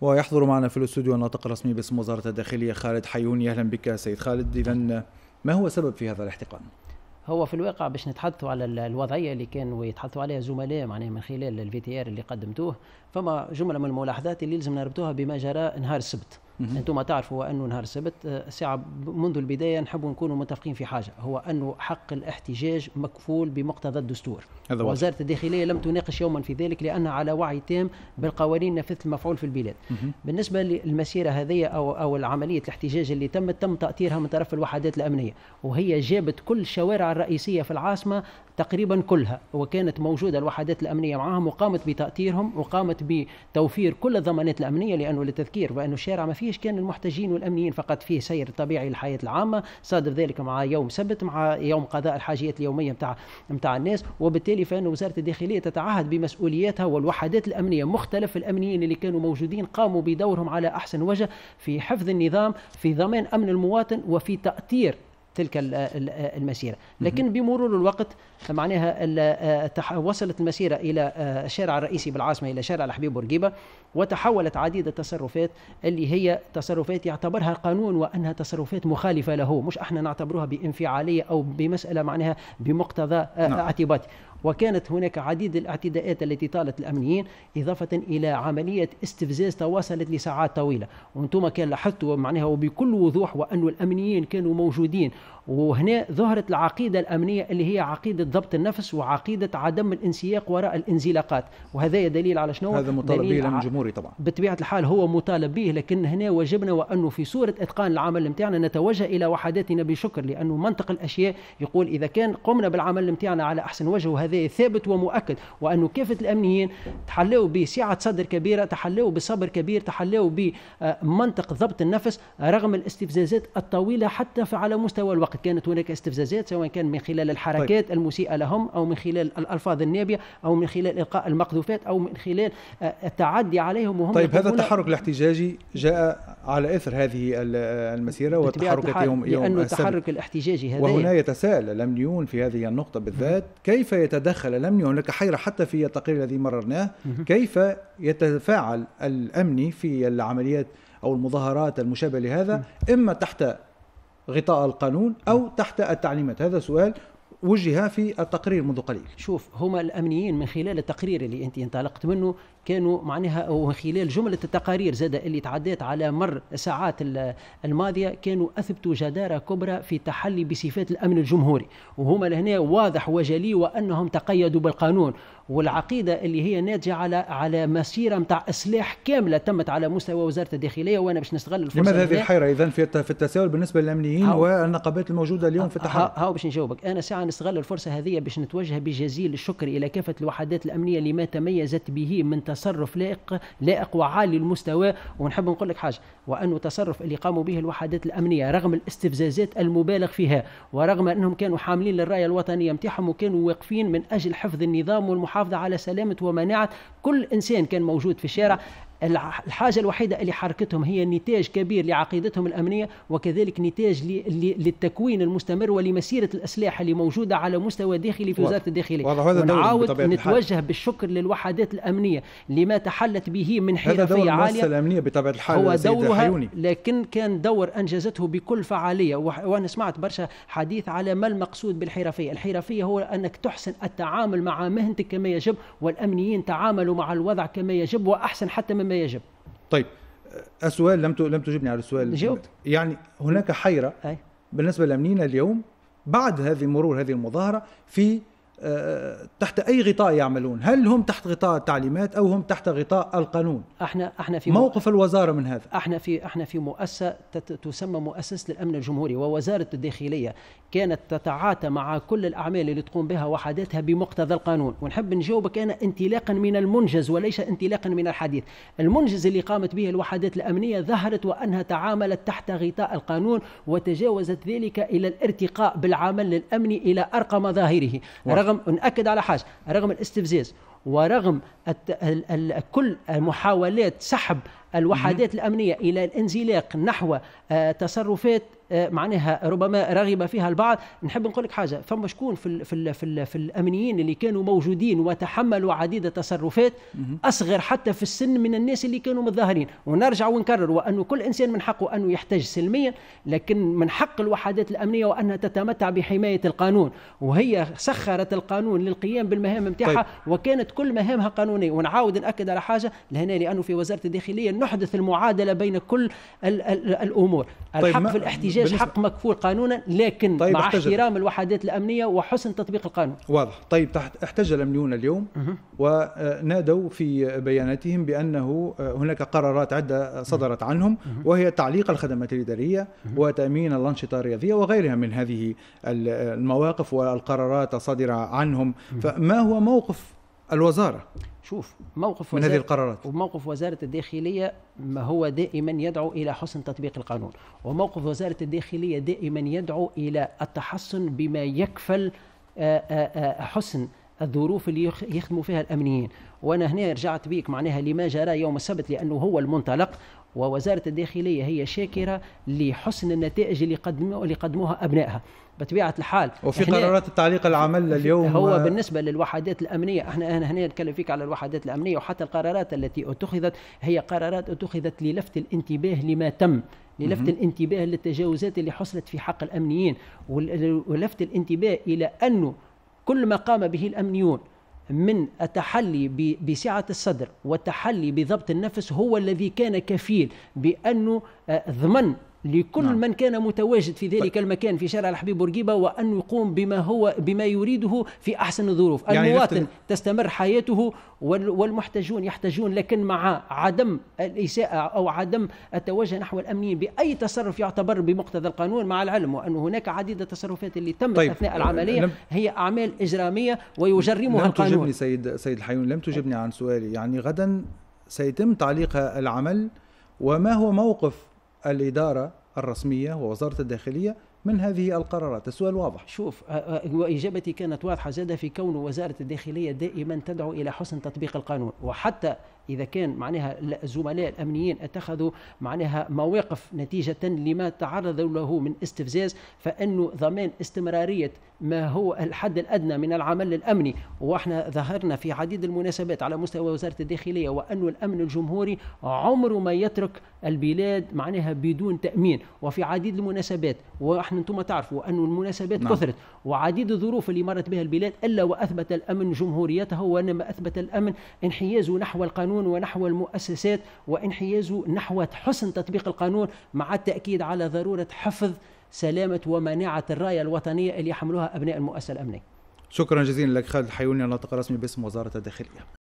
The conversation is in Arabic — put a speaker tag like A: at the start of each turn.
A: ويحضر معنا في الاستوديو الناطق الرسمي باسم وزاره الداخليه خالد حيوني اهلا بك سيد خالد اذا ما هو سبب في هذا الاحتقان؟
B: هو في الواقع باش نتحدثوا على الوضعيه اللي كانوا يتحدثوا عليها زملاء معناها من خلال الفي تي ار اللي قدمتوه فما جمله من الملاحظات اللي لازم نربطوها بما جرى نهار السبت انتم تعرفوا انه نهار السبت آه، ساعه منذ البدايه نحب نكونوا متفقين في حاجه هو انه حق الاحتجاج مكفول بمقتضى الدستور هذا وزاره الداخليه لم تناقش يوما في ذلك لانها على وعي تام بالقوانين نفذ المفعول في البلاد بالنسبه للمسيره هذه او او العمليه الاحتجاج اللي تمت تم تاطيرها من طرف الوحدات الامنيه وهي جابت كل الشوارع الرئيسيه في العاصمه تقريبا كلها وكانت موجودة الوحدات الأمنية معاهم وقامت بتأطيرهم وقامت بتوفير كل الضمانات الأمنية لأنه للتذكير بأنه الشارع ما فيش كان المحتجين والأمنيين فقط فيه سير طبيعي للحياة العامة صادر ذلك مع يوم سبت مع يوم قضاء الحاجيات اليومية نتاع نتاع الناس وبالتالي فإن وزارة الداخلية تتعهد بمسؤولياتها والوحدات الأمنية مختلف الأمنيين اللي كانوا موجودين قاموا بدورهم على أحسن وجه في حفظ النظام في ضمان أمن المواطن وفي تأطير تلك المسيره لكن بمرور الوقت معناها آه، وصلت المسيرة إلى آه، الشارع الرئيسي بالعاصمة إلى شارع الحبيب بورقيبة وتحولت عديد التصرفات اللي هي تصرفات يعتبرها قانون وأنها تصرفات مخالفة له مش احنا نعتبروها بانفعالية أو بمسألة معناها بمقتضى آه، نعم. اعتباطي وكانت هناك عديد الاعتداءات التي طالت الامنيين اضافه الى عمليه استفزاز تواصلت لساعات طويله وانتم كان لاحظتوا معناها وبكل وضوح وان الامنيين كانوا موجودين وهنا ظهرت العقيده الامنيه اللي هي عقيده ضبط النفس وعقيده عدم الانسياق وراء الانزلاقات وهذا دليل على شنو هذا مطالب به من الجمهوري طبعا بطبيعه الحال هو مطالب به لكن هنا وجبنا وانه في صوره اتقان العمل نتاعنا نتوجه الى وحداتنا بشكر لانه منطق الاشياء يقول اذا كان قمنا بالعمل نتاعنا على احسن وجه وهذا ثابت ومؤكد وانه كافه الامنيين تحلوا بسعه صدر كبيره تحلوا بصبر كبير تحلوا بمنطق ضبط النفس رغم الاستفزازات الطويله حتى على مستوى الوقت كانت هناك استفزازات سواء كان من خلال الحركات طيب. المسيئة لهم أو من خلال الألفاظ النابية أو من خلال إلقاء المقذوفات أو من خلال آه، التعدي عليهم وهم طيب هذا التحرك
A: الاحتجاجي جاء على إثر هذه المسيرة والتحرك يوم يوم لأنه التحرك
B: الاحتجاجي هذا وهنا يعني.
A: يتساءل الأمنيون في هذه النقطة بالذات كيف يتدخل الأمنيون لك حيرة حتى في التقرير الذي مررناه كيف يتفاعل الأمني في العمليات أو المظاهرات المشابهة لهذا إما تحت
B: غطاء القانون او تحت التعليمات هذا سؤال وجه في التقرير منذ قليل شوف هما الامنيين من خلال التقرير اللي انت انطلقت منه كانوا معناها ومن خلال جمله التقارير زاد اللي تعدات على مر الساعات الماضيه كانوا اثبتوا جداره كبرى في التحلي بصفات الامن الجمهوري وهما لهنا واضح وجلي وانهم تقيدوا بالقانون والعقيده اللي هي ناتجه على على مسيره نتاع اصلاح كامله تمت على مستوى وزاره الداخليه وانا باش نستغل الفرصه لماذا هذه الحيره
A: اذا في في التساؤل بالنسبه للامنيين
B: والنقابات الموجوده اليوم في التحرك هاو باش نجاوبك انا ساعه نستغل الفرصه هذه باش نتوجه بجزيل الشكر الى كافه الوحدات الامنيه لما تميزت به من تصرف لائق لائق وعالي المستوى ونحب نقول لك حاجه وانه التصرف اللي قاموا به الوحدات الامنيه رغم الاستفزازات المبالغ فيها ورغم انهم كانوا حاملين للرايه الوطنيه نتاعهم وكانوا واقفين من اجل حفظ النظام والمحافظه المحافظة على سلامة ومناعة كل إنسان كان موجود في الشارع الحاجة الوحيدة اللي حركتهم هي نتاج كبير لعقيدتهم الأمنية وكذلك نتاج للتكوين المستمر ولمسيرة الأسلحة اللي موجودة على مستوى داخلي في وزارة الداخلية ونعاود نتوجه بالشكر للوحدات الأمنية لما تحلت به من حرفية عالية الأمنية
A: بطبيعة الحال هو دورها
B: لكن كان دور أنجزته بكل فعالية وأنا سمعت برشا حديث على ما المقصود بالحرفية الحرفية هو أنك تحسن التعامل مع مهنتك كما يجب والأمنيين تعاملوا مع الوضع كما يجب وأحسن حتى مما لا يجب
A: طيب آه، السؤال لم لم تجبني على السؤال جاوبت يعني هناك حيره أي. بالنسبه لامنينا اليوم بعد هذه مرور هذه المظاهره في
B: تحت اي غطاء يعملون هل هم تحت غطاء التعليمات او هم تحت غطاء القانون احنا احنا في موقف الوزاره من هذا احنا في احنا في مؤسسه تسمى مؤسسه الامن الجمهوري ووزاره الداخليه كانت تتعاطى مع كل الاعمال اللي تقوم بها وحداتها بمقتضى القانون ونحب نجاوبك انا انطلاقا من المنجز وليس انطلاقا من الحديث المنجز اللي قامت به الوحدات الامنيه ظهرت وانها تعاملت تحت غطاء القانون وتجاوزت ذلك الى الارتقاء بالعمل الامني الى ارقى مظاهره رغم رغم نأكد على حاجة رغم الاستفزاز ورغم كل محاولات سحب الوحدات الأمنية إلى الانزلاق نحو آه، تصرفات آه، معناها ربما رغب فيها البعض نحب نقول لك حاجه فما شكون في في في, في الامنيين اللي كانوا موجودين وتحملوا عديد التصرفات اصغر حتى في السن من الناس اللي كانوا متظاهرين ونرجع ونكرر وانه كل انسان من حقه انه يحتج سلميا لكن من حق الوحدات الامنيه وانها تتمتع بحمايه القانون وهي سخرت القانون للقيام بالمهام نتاعها طيب. وكانت كل مهامها قانونيه ونعاود ناكد على حاجه لهنا لانه في وزاره الداخليه تحدث المعادله بين كل الـ الـ الامور طيب الحق في الاحتجاج حق مكفول قانونا لكن طيب مع احتجل. احترام الوحدات الامنيه وحسن تطبيق القانون واضح طيب تحت
A: احتج الامنيون اليوم ونادوا في بياناتهم بانه آه، هناك قرارات عده صدرت عنهم وهي تعليق الخدمات الاداريه وتامين الانشطه الرياضيه وغيرها من هذه المواقف والقرارات الصادره عنهم فما هو موقف الوزاره
B: شوف موقف من هذه القرارات وموقف وزاره الداخليه ما هو دائما يدعو الى حسن تطبيق القانون وموقف وزاره الداخليه دائما يدعو الى التحسن بما يكفل آه، آه، آه، حسن الظروف اللي يخدموا فيها الامنيين وانا هنا رجعت بيك معناها لما جرى يوم السبت لانه هو المنطلق ووزارة الداخلية هي شاكرة لحسن النتائج اللي قدموها اللي قدموها أبنائها بطبيعة الحال وفي قرارات
A: التعليق العمل اليوم هو بالنسبة
B: للوحدات الأمنية احنا هنا نتكلم فيك على الوحدات الأمنية وحتى القرارات التي اتخذت هي قرارات اتخذت للفت الانتباه لما تم للفت الانتباه للتجاوزات اللي حصلت في حق الأمنيين ولفت الانتباه إلى أنه كل ما قام به الأمنيون من التحلي بسعة الصدر والتحلي بضبط النفس هو الذي كان كفيل بأنه آه، ضمن لكل نعم. من كان متواجد في ذلك طيب. المكان في شارع الحبيب بورقيبه وان يقوم بما هو بما يريده في احسن الظروف يعني المواطن يفتن... تستمر حياته والمحتاجون يحتاجون لكن مع عدم الاساءه او عدم التوجه نحو الامنيين باي تصرف يعتبر بمقتضى القانون مع العلم وان هناك عديد التصرفات اللي تمت طيب. اثناء العمليه لم... هي اعمال اجراميه ويجرمها لم القانون لم تجبني
A: سيد سيد الحيون لم تجبني عن سؤالي يعني غدا سيتم تعليق العمل وما هو موقف الإدارة الرسمية ووزارة الداخلية
B: من هذه القرارات السؤال واضح شوف وإجابتي كانت واضحة زادة في كون وزارة الداخلية دائما تدعو إلى حسن تطبيق القانون وحتى إذا كان معناها الزملاء الأمنيين اتخذوا معناها مواقف نتيجة لما تعرضوا له من استفزاز فأنه ضمان استمرارية ما هو الحد الأدنى من العمل الأمني وإحنا ظهرنا في عديد المناسبات على مستوى وزارة الداخلية وأن الأمن الجمهوري عمره ما يترك البلاد معناها بدون تأمين وفي عديد المناسبات وإحنا نحن انتم تعرفوا أن المناسبات نعم. كثرت وعديد الظروف اللي مرت بها البلاد إلا وأثبت الأمن جمهوريته وإنما أثبت الأمن انحيازه نحو القانون ونحو المؤسسات وانحيازه نحو حسن تطبيق القانون مع التأكيد على ضرورة حفظ سلامة ومناعة الراية الوطنية اللي يحملوها أبناء المؤسسة الأمنية
A: شكرا جزيلا لك خالد الحيوني الناطق الرسمي باسم وزارة الداخلية